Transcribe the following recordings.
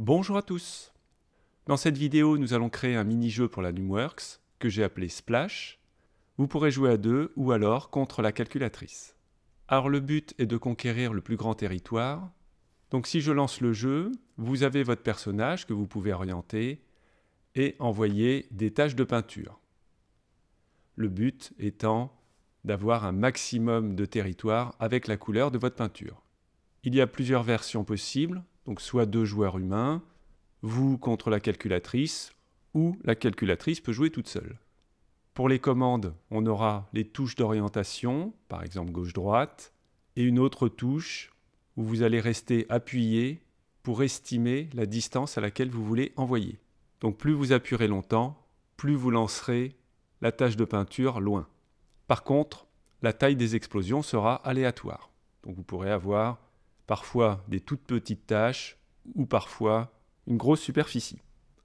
Bonjour à tous Dans cette vidéo, nous allons créer un mini-jeu pour la numworks que j'ai appelé Splash. Vous pourrez jouer à deux ou alors contre la calculatrice. Alors le but est de conquérir le plus grand territoire. Donc si je lance le jeu, vous avez votre personnage que vous pouvez orienter et envoyer des tâches de peinture. Le but étant d'avoir un maximum de territoire avec la couleur de votre peinture. Il y a plusieurs versions possibles, donc soit deux joueurs humains, vous contre la calculatrice, ou la calculatrice peut jouer toute seule. Pour les commandes, on aura les touches d'orientation, par exemple gauche-droite, et une autre touche où vous allez rester appuyé pour estimer la distance à laquelle vous voulez envoyer. Donc plus vous appuierez longtemps, plus vous lancerez la tâche de peinture loin. Par contre, la taille des explosions sera aléatoire. Donc vous pourrez avoir parfois des toutes petites tâches ou parfois une grosse superficie.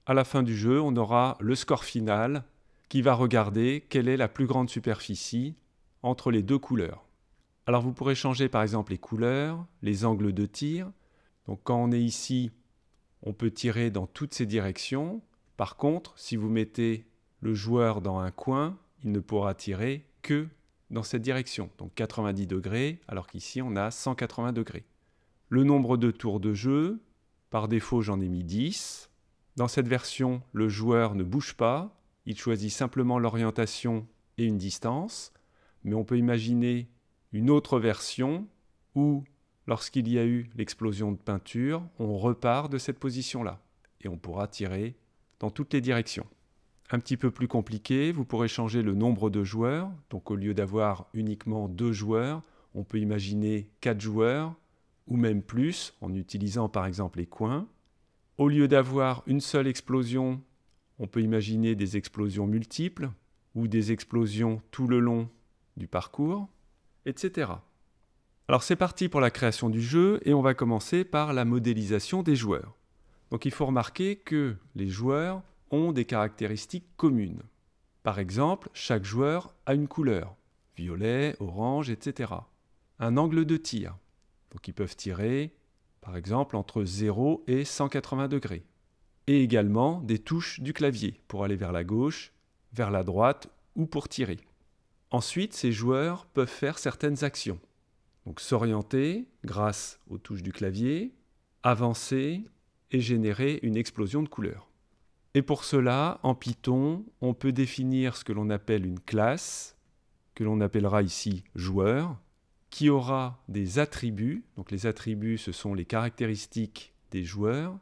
À la fin du jeu, on aura le score final qui va regarder quelle est la plus grande superficie entre les deux couleurs. Alors vous pourrez changer par exemple les couleurs, les angles de tir. Donc quand on est ici, on peut tirer dans toutes ces directions. Par contre, si vous mettez le joueur dans un coin, il ne pourra tirer que dans cette direction, donc 90 degrés, alors qu'ici on a 180 degrés le nombre de tours de jeu. Par défaut, j'en ai mis 10. Dans cette version, le joueur ne bouge pas, il choisit simplement l'orientation et une distance, mais on peut imaginer une autre version où, lorsqu'il y a eu l'explosion de peinture, on repart de cette position-là, et on pourra tirer dans toutes les directions. Un petit peu plus compliqué, vous pourrez changer le nombre de joueurs, donc au lieu d'avoir uniquement deux joueurs, on peut imaginer quatre joueurs, ou même plus, en utilisant par exemple les coins. Au lieu d'avoir une seule explosion, on peut imaginer des explosions multiples ou des explosions tout le long du parcours, etc. Alors c'est parti pour la création du jeu et on va commencer par la modélisation des joueurs. Donc il faut remarquer que les joueurs ont des caractéristiques communes. Par exemple, chaque joueur a une couleur, violet, orange, etc. Un angle de tir, donc ils peuvent tirer, par exemple, entre 0 et 180 degrés. Et également des touches du clavier pour aller vers la gauche, vers la droite ou pour tirer. Ensuite, ces joueurs peuvent faire certaines actions. Donc s'orienter grâce aux touches du clavier, avancer et générer une explosion de couleurs. Et pour cela, en Python, on peut définir ce que l'on appelle une classe, que l'on appellera ici joueur, qui aura des attributs. Donc les attributs, ce sont les caractéristiques des joueurs.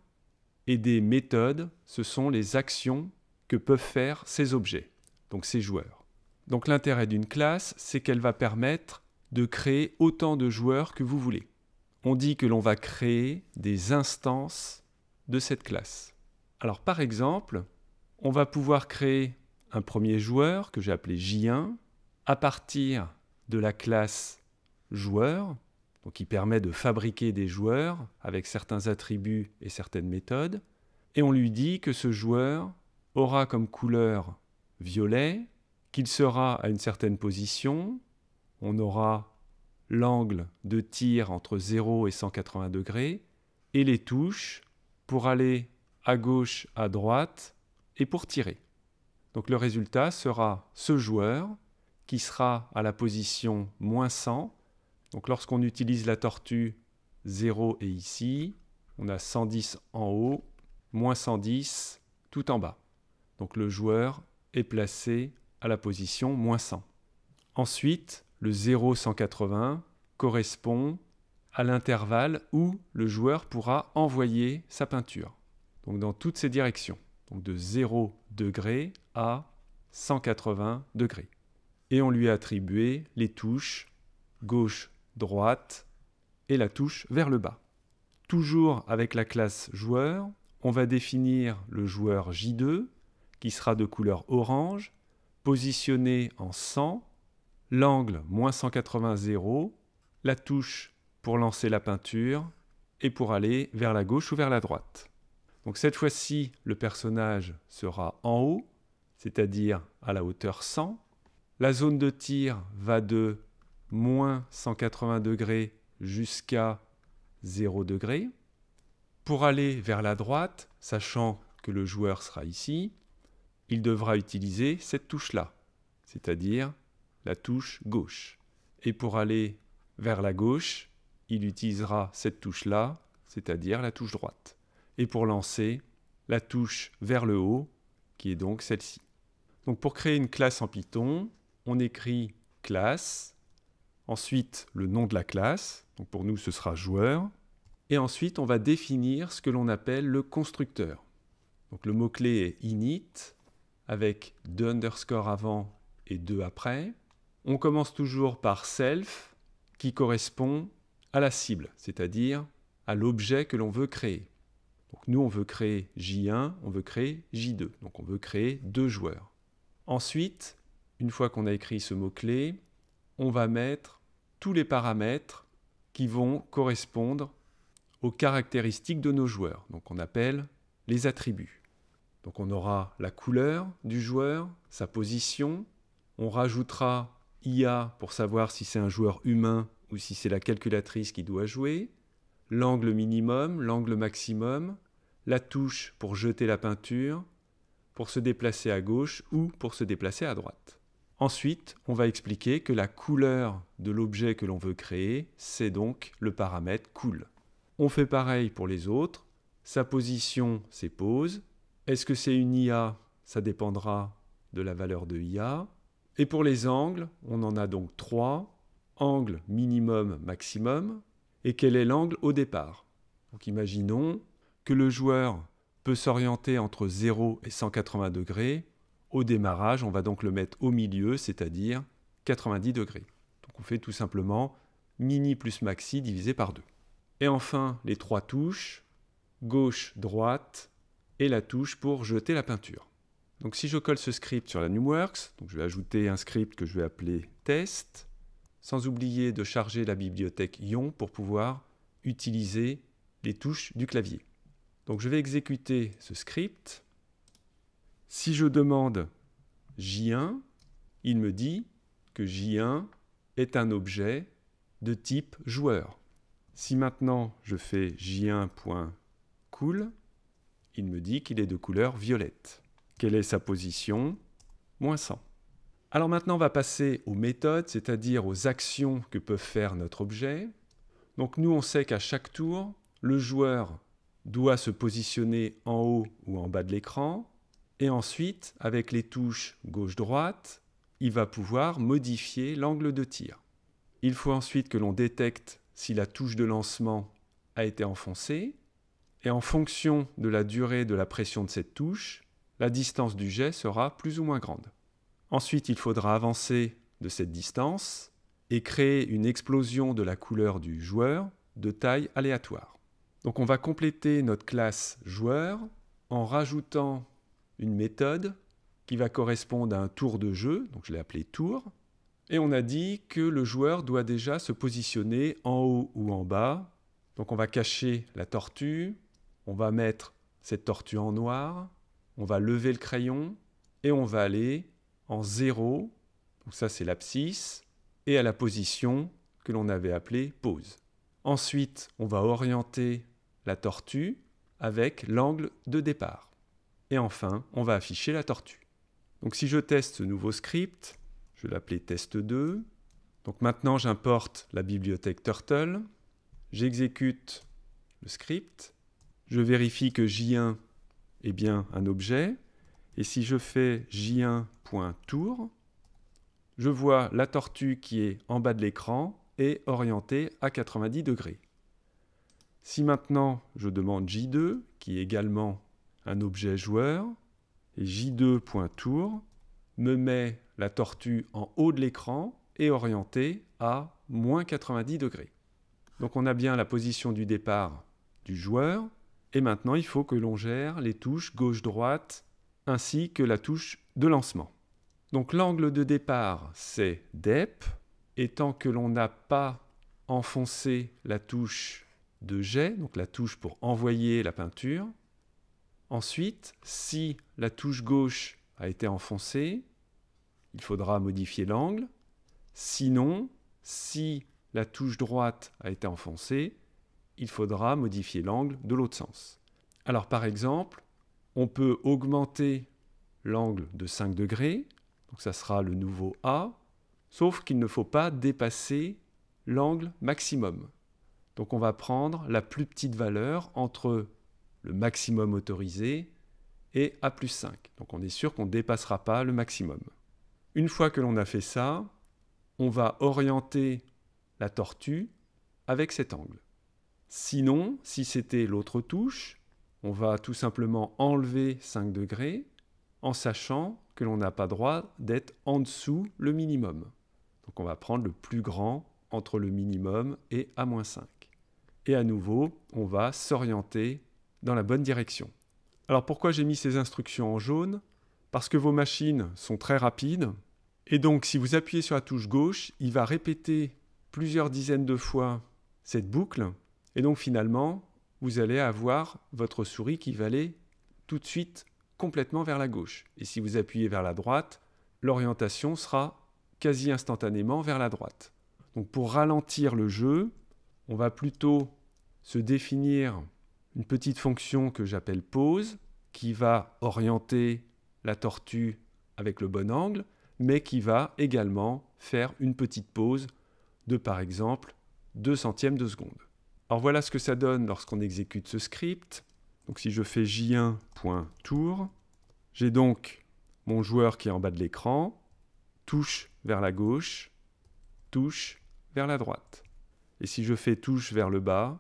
Et des méthodes, ce sont les actions que peuvent faire ces objets, donc ces joueurs. Donc l'intérêt d'une classe, c'est qu'elle va permettre de créer autant de joueurs que vous voulez. On dit que l'on va créer des instances de cette classe. Alors par exemple, on va pouvoir créer un premier joueur que j'ai appelé J1 à partir de la classe joueur, donc qui permet de fabriquer des joueurs avec certains attributs et certaines méthodes. Et on lui dit que ce joueur aura comme couleur violet, qu'il sera à une certaine position, on aura l'angle de tir entre 0 et 180 degrés, et les touches pour aller à gauche, à droite, et pour tirer. Donc le résultat sera ce joueur qui sera à la position moins 100 donc lorsqu'on utilise la tortue, 0 et ici, on a 110 en haut, moins 110 tout en bas. Donc le joueur est placé à la position moins 100. Ensuite, le 0 180 correspond à l'intervalle où le joueur pourra envoyer sa peinture. Donc dans toutes ces directions. Donc de 0 degré à 180 degrés. Et on lui a attribué les touches gauche, droite et la touche vers le bas. Toujours avec la classe joueur, on va définir le joueur J2 qui sera de couleur orange, positionné en 100, l'angle moins 180 0, la touche pour lancer la peinture et pour aller vers la gauche ou vers la droite. Donc cette fois-ci, le personnage sera en haut, c'est-à-dire à la hauteur 100. La zone de tir va de moins 180 degrés jusqu'à 0 degré. Pour aller vers la droite, sachant que le joueur sera ici, il devra utiliser cette touche-là, c'est-à-dire la touche gauche. Et pour aller vers la gauche, il utilisera cette touche-là, c'est-à-dire la touche droite. Et pour lancer, la touche vers le haut, qui est donc celle-ci. Donc pour créer une classe en Python, on écrit classe ensuite le nom de la classe, donc pour nous ce sera joueur, et ensuite on va définir ce que l'on appelle le constructeur. Donc le mot-clé est init, avec deux underscores avant et deux après. On commence toujours par self, qui correspond à la cible, c'est-à-dire à, l'objet que l'on veut créer. nous, on veut créer J1, on veut créer J2, donc on veut créer deux joueurs. Ensuite, une fois qu'on a écrit ce mot-clé, on va mettre tous les paramètres qui vont correspondre aux caractéristiques de nos joueurs. Donc on appelle les attributs. Donc on aura la couleur du joueur, sa position, on rajoutera IA pour savoir si c'est un joueur humain ou si c'est la calculatrice qui doit jouer, l'angle minimum, l'angle maximum, la touche pour jeter la peinture, pour se déplacer à gauche ou pour se déplacer à droite. Ensuite, on va expliquer que la couleur de l'objet que l'on veut créer, c'est donc le paramètre cool. On fait pareil pour les autres. Sa position, c'est pose. Est-ce que c'est une IA Ça dépendra de la valeur de IA. Et pour les angles, on en a donc trois. Angle minimum, maximum. Et quel est l'angle au départ Donc imaginons que le joueur peut s'orienter entre 0 et 180 degrés au démarrage, on va donc le mettre au milieu, c'est-à-dire 90 degrés. Donc on fait tout simplement mini plus maxi divisé par 2. Et enfin, les trois touches, gauche, droite et la touche pour jeter la peinture. Donc si je colle ce script sur la NumWorks, donc je vais ajouter un script que je vais appeler test, sans oublier de charger la bibliothèque Ion pour pouvoir utiliser les touches du clavier. Donc je vais exécuter ce script si je demande J1, il me dit que J1 est un objet de type joueur. Si maintenant je fais J1.cool, il me dit qu'il est de couleur violette. Quelle est sa position Moins 100. Alors maintenant, on va passer aux méthodes, c'est-à-dire aux actions que peut faire notre objet. Donc nous, on sait qu'à chaque tour, le joueur doit se positionner en haut ou en bas de l'écran, et ensuite, avec les touches gauche-droite, il va pouvoir modifier l'angle de tir. Il faut ensuite que l'on détecte si la touche de lancement a été enfoncée, et en fonction de la durée de la pression de cette touche, la distance du jet sera plus ou moins grande. Ensuite, il faudra avancer de cette distance et créer une explosion de la couleur du joueur de taille aléatoire. Donc on va compléter notre classe joueur en rajoutant une méthode qui va correspondre à un tour de jeu, donc je l'ai appelé tour, et on a dit que le joueur doit déjà se positionner en haut ou en bas. Donc on va cacher la tortue, on va mettre cette tortue en noir, on va lever le crayon et on va aller en zéro donc ça c'est l'abscisse, et à la position que l'on avait appelée pause. Ensuite, on va orienter la tortue avec l'angle de départ. Et enfin, on va afficher la tortue. Donc si je teste ce nouveau script, je vais l'appeler test 2. Donc maintenant, j'importe la bibliothèque Turtle. J'exécute le script. Je vérifie que J1 est bien un objet. Et si je fais J1.tour, je vois la tortue qui est en bas de l'écran et orientée à 90 degrés. Si maintenant je demande J2, qui est également un objet joueur, J2.tour me met la tortue en haut de l'écran et orientée à moins 90 degrés. Donc on a bien la position du départ du joueur, et maintenant il faut que l'on gère les touches gauche-droite ainsi que la touche de lancement. Donc l'angle de départ c'est DEP, et tant que l'on n'a pas enfoncé la touche de jet, donc la touche pour envoyer la peinture, Ensuite, si la touche gauche a été enfoncée, il faudra modifier l'angle. Sinon, si la touche droite a été enfoncée, il faudra modifier l'angle de l'autre sens. Alors par exemple, on peut augmenter l'angle de 5 degrés, donc ça sera le nouveau A, sauf qu'il ne faut pas dépasser l'angle maximum. Donc on va prendre la plus petite valeur entre le maximum autorisé est A plus 5. Donc on est sûr qu'on ne dépassera pas le maximum. Une fois que l'on a fait ça, on va orienter la tortue avec cet angle. Sinon, si c'était l'autre touche, on va tout simplement enlever 5 degrés en sachant que l'on n'a pas droit d'être en dessous le minimum. Donc on va prendre le plus grand entre le minimum et A-5. Et à nouveau, on va s'orienter dans la bonne direction. Alors pourquoi j'ai mis ces instructions en jaune Parce que vos machines sont très rapides, et donc si vous appuyez sur la touche gauche, il va répéter plusieurs dizaines de fois cette boucle, et donc finalement, vous allez avoir votre souris qui va aller tout de suite complètement vers la gauche. Et si vous appuyez vers la droite, l'orientation sera quasi instantanément vers la droite. Donc pour ralentir le jeu, on va plutôt se définir une petite fonction que j'appelle pause qui va orienter la tortue avec le bon angle, mais qui va également faire une petite pause de par exemple 2 centièmes de seconde. Alors voilà ce que ça donne lorsqu'on exécute ce script. Donc si je fais j1.tour, j'ai donc mon joueur qui est en bas de l'écran, touche vers la gauche, touche vers la droite. Et si je fais touche vers le bas,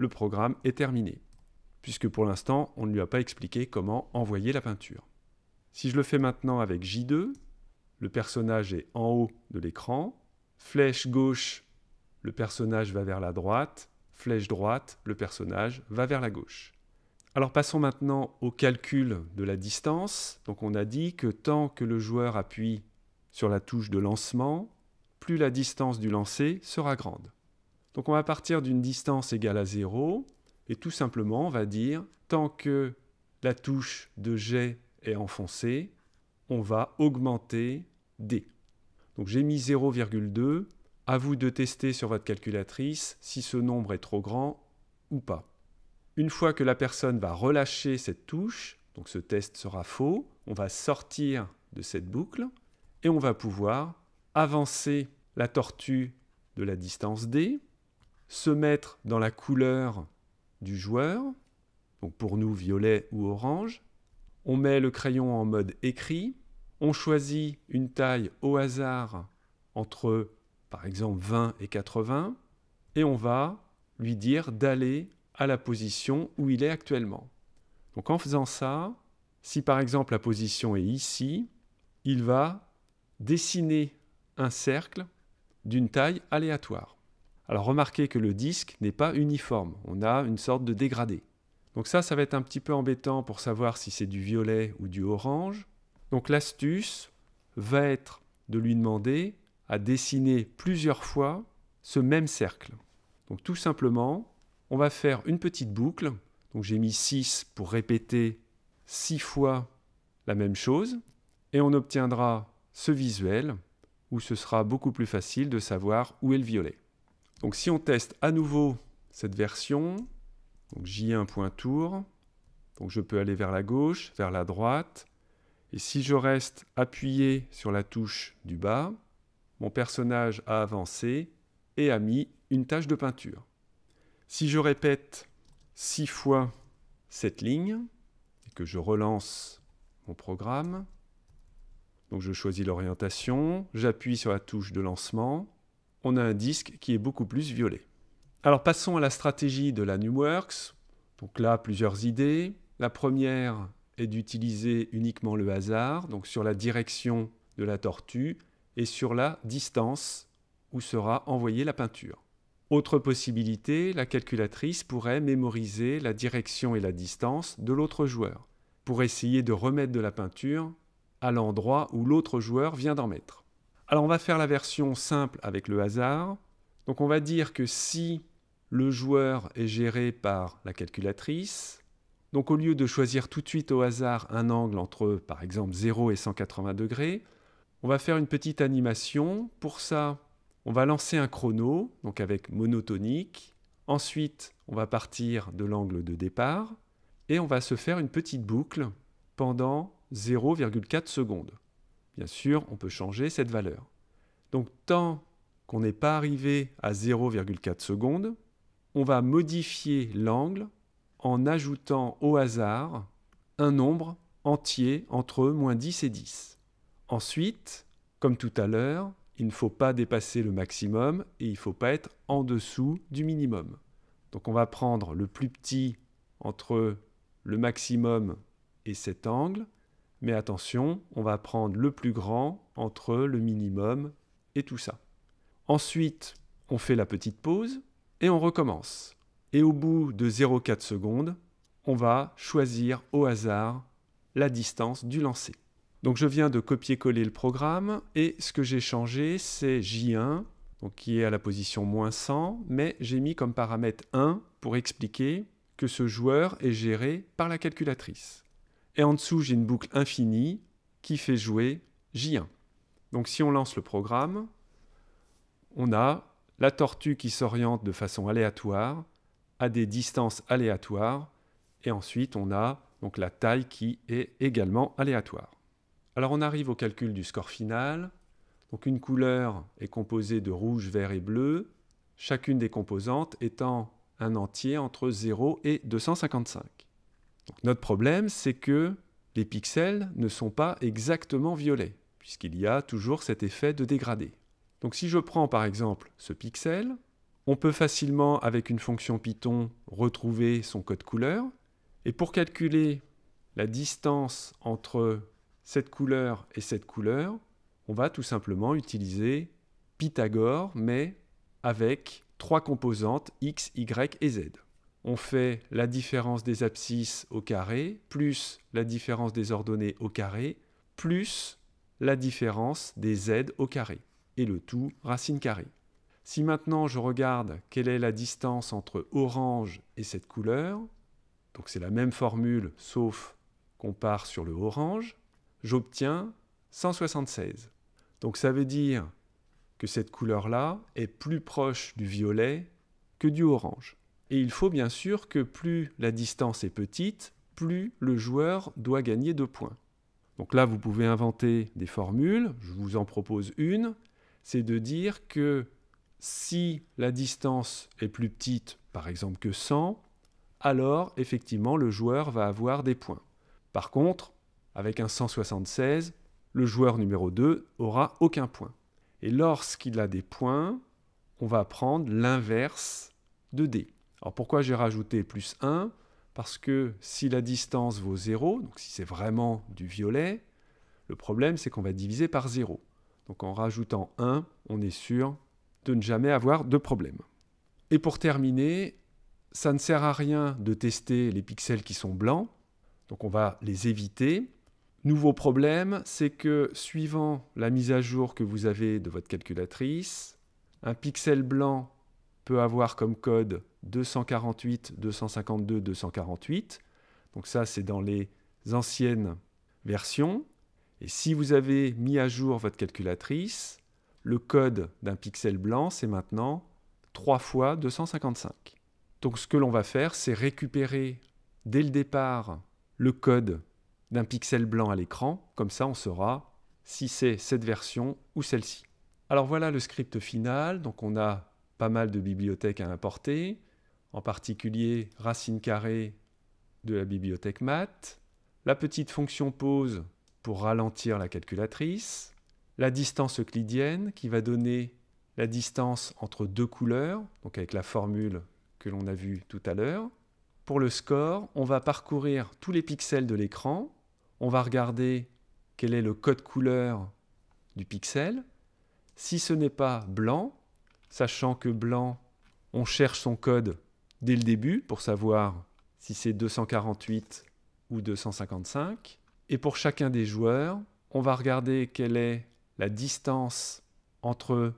le programme est terminé, puisque pour l'instant, on ne lui a pas expliqué comment envoyer la peinture. Si je le fais maintenant avec J2, le personnage est en haut de l'écran, flèche gauche, le personnage va vers la droite, flèche droite, le personnage va vers la gauche. Alors passons maintenant au calcul de la distance. Donc on a dit que tant que le joueur appuie sur la touche de lancement, plus la distance du lancer sera grande. Donc on va partir d'une distance égale à 0, et tout simplement on va dire, tant que la touche de jet est enfoncée, on va augmenter D. Donc j'ai mis 0,2, à vous de tester sur votre calculatrice si ce nombre est trop grand ou pas. Une fois que la personne va relâcher cette touche, donc ce test sera faux, on va sortir de cette boucle et on va pouvoir avancer la tortue de la distance D, se mettre dans la couleur du joueur, donc pour nous violet ou orange, on met le crayon en mode écrit, on choisit une taille au hasard entre par exemple 20 et 80, et on va lui dire d'aller à la position où il est actuellement. Donc en faisant ça, si par exemple la position est ici, il va dessiner un cercle d'une taille aléatoire. Alors remarquez que le disque n'est pas uniforme, on a une sorte de dégradé. Donc ça, ça va être un petit peu embêtant pour savoir si c'est du violet ou du orange. Donc l'astuce va être de lui demander à dessiner plusieurs fois ce même cercle. Donc tout simplement, on va faire une petite boucle. Donc j'ai mis 6 pour répéter 6 fois la même chose et on obtiendra ce visuel où ce sera beaucoup plus facile de savoir où est le violet. Donc si on teste à nouveau cette version, donc J1.tour, donc je peux aller vers la gauche, vers la droite, et si je reste appuyé sur la touche du bas, mon personnage a avancé et a mis une tache de peinture. Si je répète six fois cette ligne, et que je relance mon programme, donc je choisis l'orientation, j'appuie sur la touche de lancement, on a un disque qui est beaucoup plus violet. Alors passons à la stratégie de la NumWorks. Donc là, plusieurs idées. La première est d'utiliser uniquement le hasard, donc sur la direction de la tortue et sur la distance où sera envoyée la peinture. Autre possibilité, la calculatrice pourrait mémoriser la direction et la distance de l'autre joueur pour essayer de remettre de la peinture à l'endroit où l'autre joueur vient d'en mettre. Alors on va faire la version simple avec le hasard. Donc on va dire que si le joueur est géré par la calculatrice, donc au lieu de choisir tout de suite au hasard un angle entre par exemple 0 et 180 degrés, on va faire une petite animation. Pour ça, on va lancer un chrono, donc avec monotonique. Ensuite, on va partir de l'angle de départ et on va se faire une petite boucle pendant 0,4 secondes bien sûr, on peut changer cette valeur. Donc tant qu'on n'est pas arrivé à 0,4 secondes, on va modifier l'angle en ajoutant au hasard un nombre entier entre moins 10 et 10. Ensuite, comme tout à l'heure, il ne faut pas dépasser le maximum et il ne faut pas être en dessous du minimum. Donc on va prendre le plus petit entre le maximum et cet angle, mais attention, on va prendre le plus grand entre le minimum et tout ça. Ensuite, on fait la petite pause et on recommence. Et au bout de 0,4 secondes, on va choisir au hasard la distance du lancer. Donc je viens de copier-coller le programme et ce que j'ai changé c'est J1, qui est à la position moins 100, mais j'ai mis comme paramètre 1 pour expliquer que ce joueur est géré par la calculatrice. Et en dessous, j'ai une boucle infinie qui fait jouer J1. Donc si on lance le programme, on a la tortue qui s'oriente de façon aléatoire, à des distances aléatoires, et ensuite on a donc la taille qui est également aléatoire. Alors on arrive au calcul du score final. Donc une couleur est composée de rouge, vert et bleu, chacune des composantes étant un entier entre 0 et 255 notre problème, c'est que les pixels ne sont pas exactement violets, puisqu'il y a toujours cet effet de dégradé. Donc si je prends par exemple ce pixel, on peut facilement, avec une fonction Python, retrouver son code couleur. Et pour calculer la distance entre cette couleur et cette couleur, on va tout simplement utiliser Pythagore, mais avec trois composantes x, y et z on fait la différence des abscisses au carré, plus la différence des ordonnées au carré, plus la différence des z au carré, et le tout racine carrée. Si maintenant je regarde quelle est la distance entre orange et cette couleur, donc c'est la même formule sauf qu'on part sur le orange, j'obtiens 176. Donc ça veut dire que cette couleur-là est plus proche du violet que du orange. Et il faut bien sûr que plus la distance est petite, plus le joueur doit gagner de points. Donc là, vous pouvez inventer des formules, je vous en propose une, c'est de dire que si la distance est plus petite, par exemple que 100, alors effectivement le joueur va avoir des points. Par contre, avec un 176, le joueur numéro 2 aura aucun point. Et lorsqu'il a des points, on va prendre l'inverse de D. Alors pourquoi j'ai rajouté plus 1 Parce que si la distance vaut 0, donc si c'est vraiment du violet, le problème c'est qu'on va diviser par 0. Donc en rajoutant 1, on est sûr de ne jamais avoir de problème. Et pour terminer, ça ne sert à rien de tester les pixels qui sont blancs, donc on va les éviter. Nouveau problème, c'est que suivant la mise à jour que vous avez de votre calculatrice, un pixel blanc peut avoir comme code 248, 252, 248. Donc ça, c'est dans les anciennes versions. Et si vous avez mis à jour votre calculatrice, le code d'un pixel blanc, c'est maintenant 3 fois 255. Donc ce que l'on va faire, c'est récupérer dès le départ le code d'un pixel blanc à l'écran. Comme ça, on saura si c'est cette version ou celle-ci. Alors voilà le script final. Donc on a pas mal de bibliothèques à importer, en particulier racine carrée de la bibliothèque math, la petite fonction pause pour ralentir la calculatrice, la distance euclidienne qui va donner la distance entre deux couleurs, donc avec la formule que l'on a vue tout à l'heure. Pour le score, on va parcourir tous les pixels de l'écran, on va regarder quel est le code couleur du pixel. Si ce n'est pas blanc, sachant que blanc, on cherche son code dès le début pour savoir si c'est 248 ou 255. Et pour chacun des joueurs, on va regarder quelle est la distance entre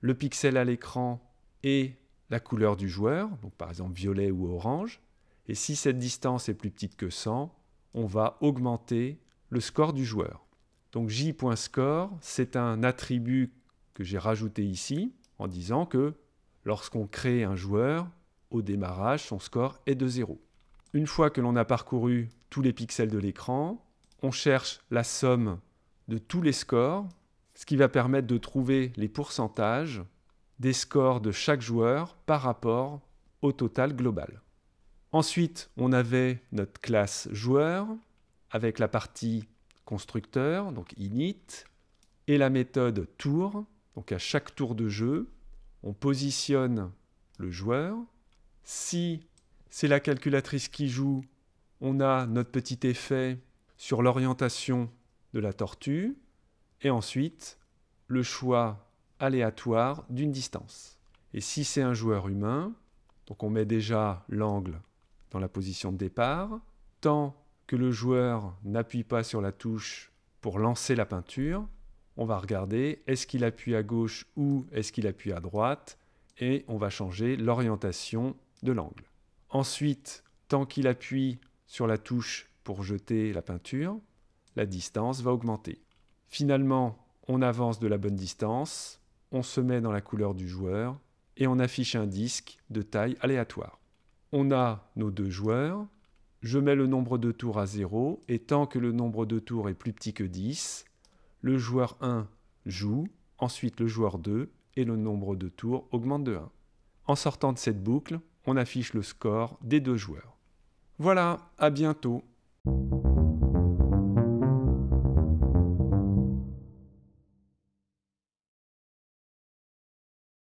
le pixel à l'écran et la couleur du joueur, donc par exemple violet ou orange. Et si cette distance est plus petite que 100, on va augmenter le score du joueur. Donc j.score, c'est un attribut que j'ai rajouté ici, en disant que lorsqu'on crée un joueur, au démarrage, son score est de 0. Une fois que l'on a parcouru tous les pixels de l'écran, on cherche la somme de tous les scores, ce qui va permettre de trouver les pourcentages des scores de chaque joueur par rapport au total global. Ensuite, on avait notre classe joueur avec la partie constructeur, donc init, et la méthode tour donc à chaque tour de jeu, on positionne le joueur. Si c'est la calculatrice qui joue, on a notre petit effet sur l'orientation de la tortue. Et ensuite, le choix aléatoire d'une distance. Et si c'est un joueur humain, donc on met déjà l'angle dans la position de départ, tant que le joueur n'appuie pas sur la touche pour lancer la peinture, on va regarder est-ce qu'il appuie à gauche ou est-ce qu'il appuie à droite et on va changer l'orientation de l'angle. Ensuite, tant qu'il appuie sur la touche pour jeter la peinture, la distance va augmenter. Finalement, on avance de la bonne distance, on se met dans la couleur du joueur et on affiche un disque de taille aléatoire. On a nos deux joueurs, je mets le nombre de tours à 0 et tant que le nombre de tours est plus petit que 10, le joueur 1 joue, ensuite le joueur 2 et le nombre de tours augmente de 1. En sortant de cette boucle, on affiche le score des deux joueurs. Voilà, à bientôt.